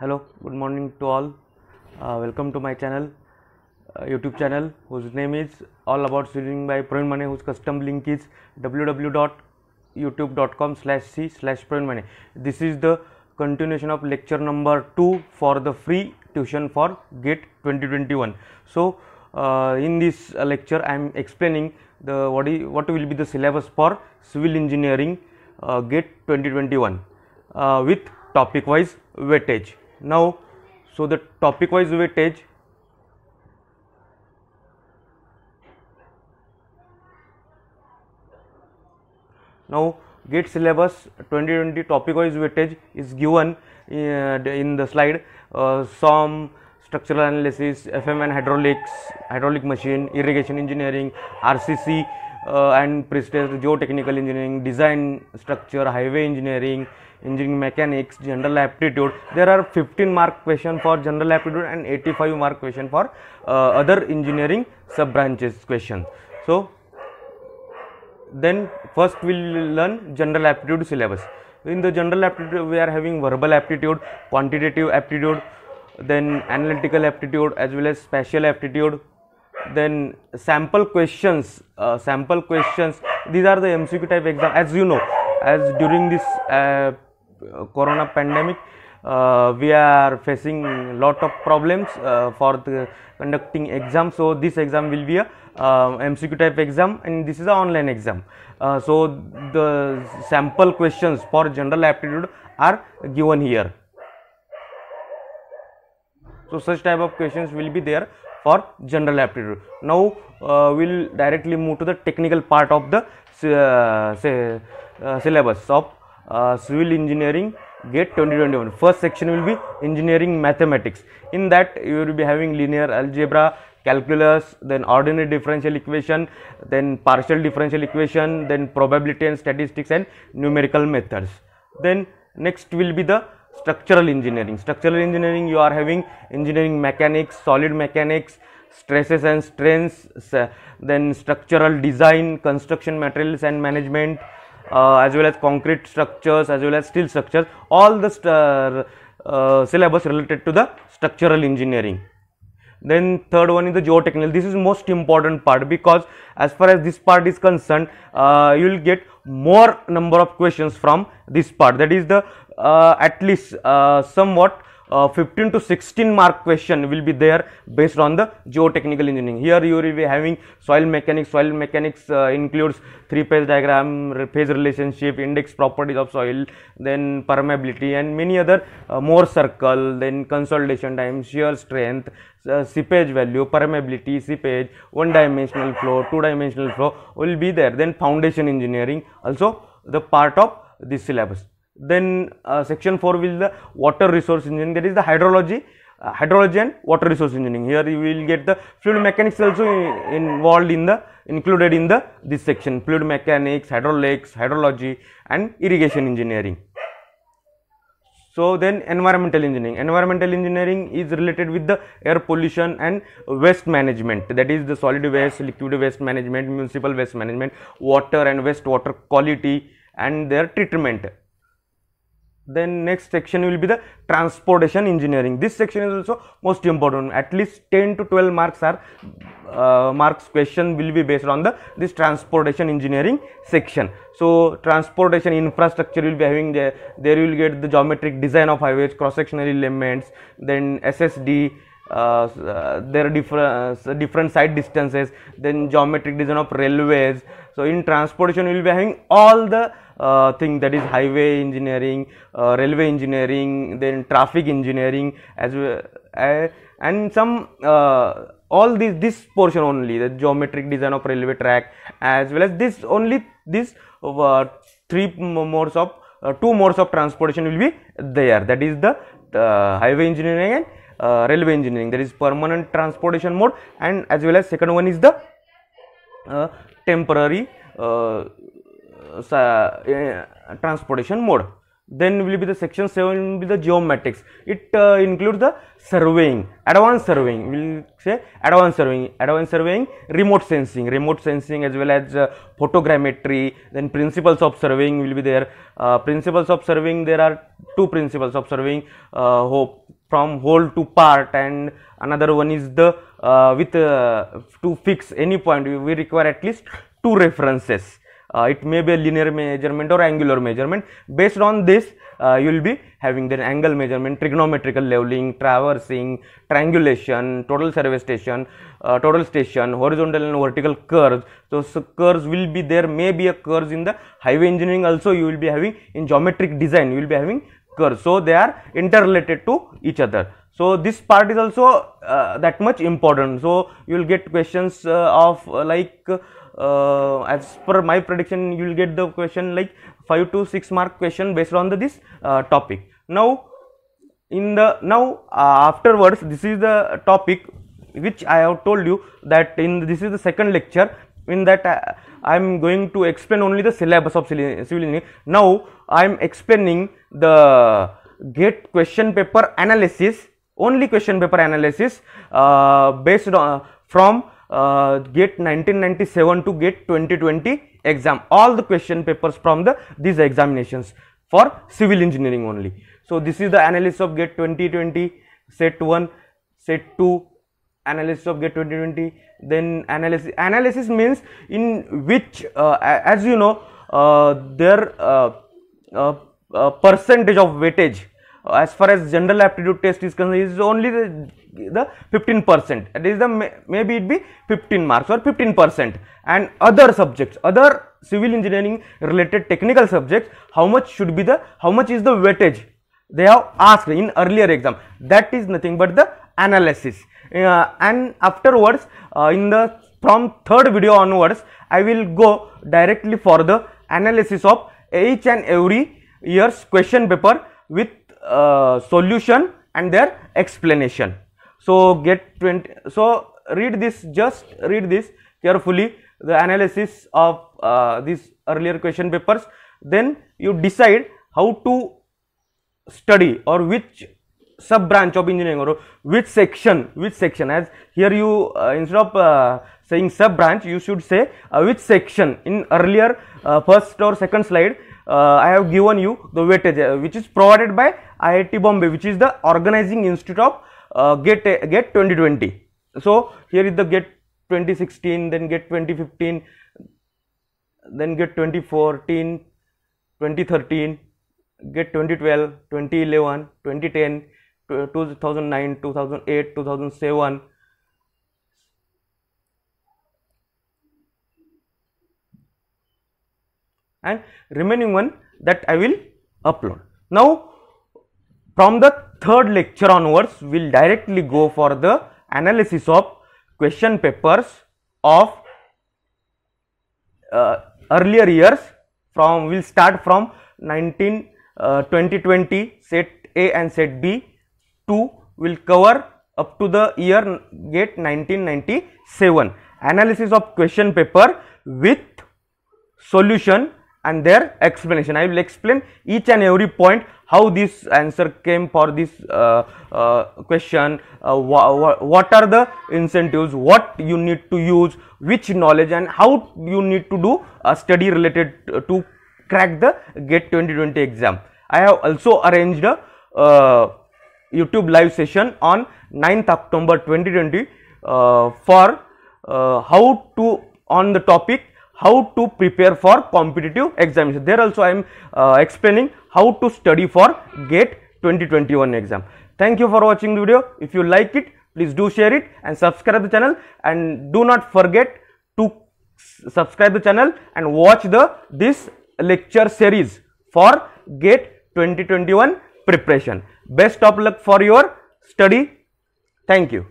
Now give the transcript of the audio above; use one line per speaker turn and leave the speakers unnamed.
hello good morning to all uh, welcome to my channel uh, youtube channel whose name is all about streaming by pravin mane whose custom link is www.youtube.com slash c slash pravin this is the continuation of lecture number 2 for the free tuition for gate 2021 so uh, in this lecture i am explaining the what will be the syllabus for civil engineering uh, gate 2021 uh, with topic wise weightage now so the topic wise weightage now gate syllabus 2020 topic wise weightage is given uh, in the slide uh, some structural analysis fm and hydraulics hydraulic machine irrigation engineering rcc uh, and presented geotechnical engineering, design structure, highway engineering, engineering mechanics, general aptitude. There are 15 mark question for general aptitude and 85 mark question for uh, other engineering sub branches question. So then first we will learn general aptitude syllabus. In the general aptitude we are having verbal aptitude, quantitative aptitude, then analytical aptitude as well as spatial aptitude, then sample questions uh, sample questions these are the mcq type exam as you know as during this uh, corona pandemic uh, we are facing lot of problems uh, for the conducting exam so this exam will be a uh, mcq type exam and this is an online exam uh, so the sample questions for general aptitude are given here so such type of questions will be there or general aptitude. Now uh, we'll directly move to the technical part of the uh, say, uh, syllabus of uh, civil engineering gate 2021 first section will be engineering mathematics in that you will be having linear algebra calculus then ordinary differential equation then partial differential equation then probability and statistics and numerical methods then next will be the structural engineering structural engineering you are having engineering mechanics solid mechanics stresses and strains then structural design construction materials and management uh, as well as concrete structures as well as steel structures all the uh, syllabus related to the structural engineering then third one is the geotechnical this is most important part because as far as this part is concerned uh, you will get more number of questions from this part that is the uh, at least uh, somewhat uh, 15 to 16 mark question will be there based on the geotechnical engineering here you will be having soil mechanics soil mechanics uh, includes three phase diagram phase relationship index properties of soil then permeability and many other uh, more circle then consolidation time shear strength uh, seepage value, permeability, seepage, one dimensional flow, two dimensional flow will be there. Then foundation engineering also the part of this syllabus. Then uh, section 4 will the water resource engineering that is the hydrology, uh, hydrology and water resource engineering. Here you will get the fluid mechanics also in, involved in the included in the this section fluid mechanics, hydraulics, hydrology and irrigation engineering. So then environmental engineering. Environmental engineering is related with the air pollution and waste management that is the solid waste, liquid waste management, municipal waste management, water and wastewater quality and their treatment then next section will be the transportation engineering this section is also most important at least 10 to 12 marks are uh, marks question will be based on the this transportation engineering section so transportation infrastructure will be having there. there you will get the geometric design of highways cross sectional elements then ssd uh, uh, there are different uh, different side distances then geometric design of railways so in transportation we will be having all the uh, thing that is highway engineering uh, railway engineering then traffic engineering as well and some all this this portion only the geometric design of railway track as well as this only this three modes of uh, two modes of transportation will be there that is the uh, highway engineering and uh, railway engineering there is permanent transportation mode and as well as second one is the uh, temporary uh, uh, uh, transportation mode then will be the section 7 will be the geomatics it uh, includes the surveying advanced surveying we'll say advanced surveying advanced surveying remote sensing remote sensing as well as uh, photogrammetry then principles of surveying will be there uh, principles of surveying there are two principles of surveying hope from whole to part and another one is the uh, with uh, to fix any point we require at least two references uh, it may be a linear measurement or angular measurement based on this uh, you will be having the angle measurement trigonometrical leveling traversing triangulation total surface station uh, total station horizontal and vertical curves so, so curves will be there may be a curves in the highway engineering also you will be having in geometric design you will be having so they are interrelated to each other so this part is also uh, that much important so you will get questions uh, of uh, like uh, as per my prediction you will get the question like 5 to 6 mark question based on the, this uh, topic now in the now uh, afterwards this is the topic which i have told you that in this is the second lecture in that uh, I am going to explain only the syllabus of civil engineering. Now, I am explaining the GATE question paper analysis, only question paper analysis uh, based on from uh, GATE 1997 to GATE 2020 exam, all the question papers from the these examinations for civil engineering only. So, this is the analysis of GATE 2020 set 1, set 2, analysis of gate 2020 then analysis analysis means in which uh, as you know uh, their uh, uh, uh, percentage of weightage as far as general aptitude test is concerned is only the, the 15 percent that is the maybe it be 15 marks or 15 percent and other subjects other civil engineering related technical subjects how much should be the how much is the weightage they have asked in earlier exam that is nothing but the analysis uh, and afterwards uh, in the from third video onwards I will go directly for the analysis of each and every year's question paper with uh, solution and their explanation. So get 20 so read this just read this carefully the analysis of uh, these earlier question papers then you decide how to study or which sub branch of engineering or which section which section as here you uh, instead of uh, saying sub branch you should say uh, which section in earlier uh, first or second slide uh, i have given you the weightage uh, which is provided by iit bombay which is the organizing institute of get get 2020 so here is the get 2016 then get 2015 then get 2014 2013 get 2012 2011 2010 2009 2008 2007 and remaining one that I will upload. Now, from the third lecture onwards, we will directly go for the analysis of question papers of uh, earlier years from we will start from 19 uh, 2020 set A and set B 2 will cover up to the year gate 1997 analysis of question paper with solution and their explanation. I will explain each and every point how this answer came for this uh, uh, question, uh, wh what are the incentives, what you need to use, which knowledge and how you need to do a study related to crack the GATE 2020 exam. I have also arranged a uh, YouTube live session on 9th October 2020 uh, for uh, how to on the topic how to prepare for competitive examination. There also I am uh, explaining how to study for GATE 2021 exam. Thank you for watching the video. If you like it, please do share it and subscribe the channel and do not forget to subscribe the channel and watch the this lecture series for GATE 2021 preparation. Best of luck for your study. Thank you.